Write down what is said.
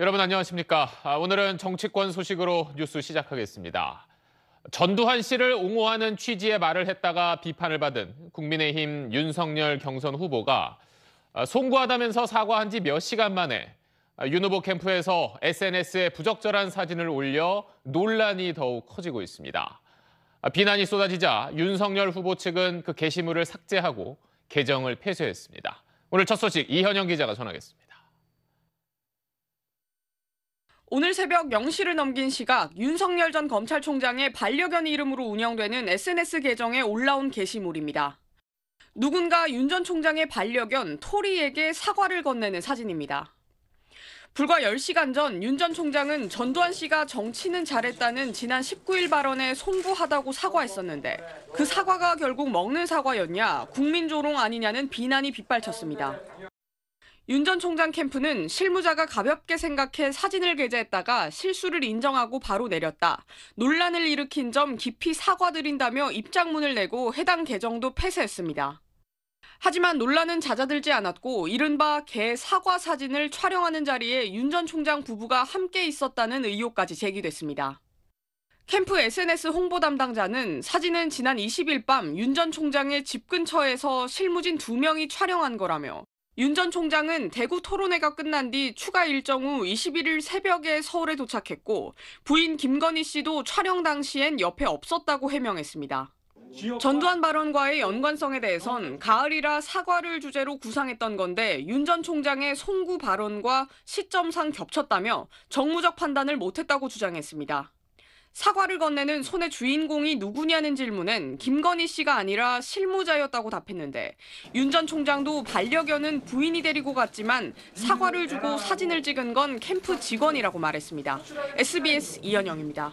여러분 안녕하십니까. 아, 오늘은 정치권 소식으로 뉴스 시작하겠습니다. 전두환 씨를 옹호하는 취지의 말을 했다가 비판을 받은 국민의힘 윤석열 경선 후보가 아, 송구하다면서 사과한 지 몇 시간 만에 아, 윤 후보 캠프에서 SNS에 부적절한 사진을 올려 논란이 더욱 커지고 있습니다. 비난이 쏟아지자 윤석열 후보 측은 그 게시물을 삭제하고 계정을 폐쇄했습니다. 오늘 첫 소식 이현영 기자가 전하겠습니다. 오늘 새벽 0시를 넘긴 시각 윤석열 전 검찰총장의 반려견 이름으로 운영되는 SNS 계정에 올라온 게시물입니다. 누군가 윤 전 총장의 반려견 토리에게 사과를 건네는 사진입니다. 불과 10시간 전 윤 전 총장은 전두환 씨가 정치는 잘했다는 지난 19일 발언에 송구하다고 사과했었는데 그 사과가 결국 먹는 사과였냐 국민 조롱 아니냐는 비난이 빗발쳤습니다. 윤전 총장 캠프는 실무자가 가볍게 생각해 사진을 게재했다가 실수를 인정하고 바로 내렸다. 논란을 일으킨 점 깊이 사과드린다며 입장문을 내고 해당 계정도 폐쇄했습니다. 하지만 논란은 잦아들지 않았고 이른바 개 사과 사진을 촬영하는 자리에 윤 전 총장 부부가 함께 있었다는 의혹까지 제기됐습니다. 캠프 SNS 홍보 담당자는 사진은 지난 20일 밤 윤 전 총장의 집 근처에서 실무진 두명이 촬영한 거라며 윤전 총장은 대구 토론회가 끝난 뒤 추가 일정 후 21일 새벽에 서울에 도착했고 부인 김건희 씨도 촬영 당시엔 옆에 없었다고 해명했습니다. 전두환 발언과의 연관성에 대해선 가을이라 사과를 주제로 구상했던 건데 윤 전 총장의 송구 발언과 시점상 겹쳤다며 정무적 판단을 못했다고 주장했습니다. 사과를 건네는 손의 주인공이 누구냐는 질문엔 김건희 씨가 아니라 실무자였다고 답했는데 윤 전 총장도 반려견은 부인이 데리고 갔지만 사과를 주고 사진을 찍은 건 캠프 직원이라고 말했습니다. SBS 이현영입니다.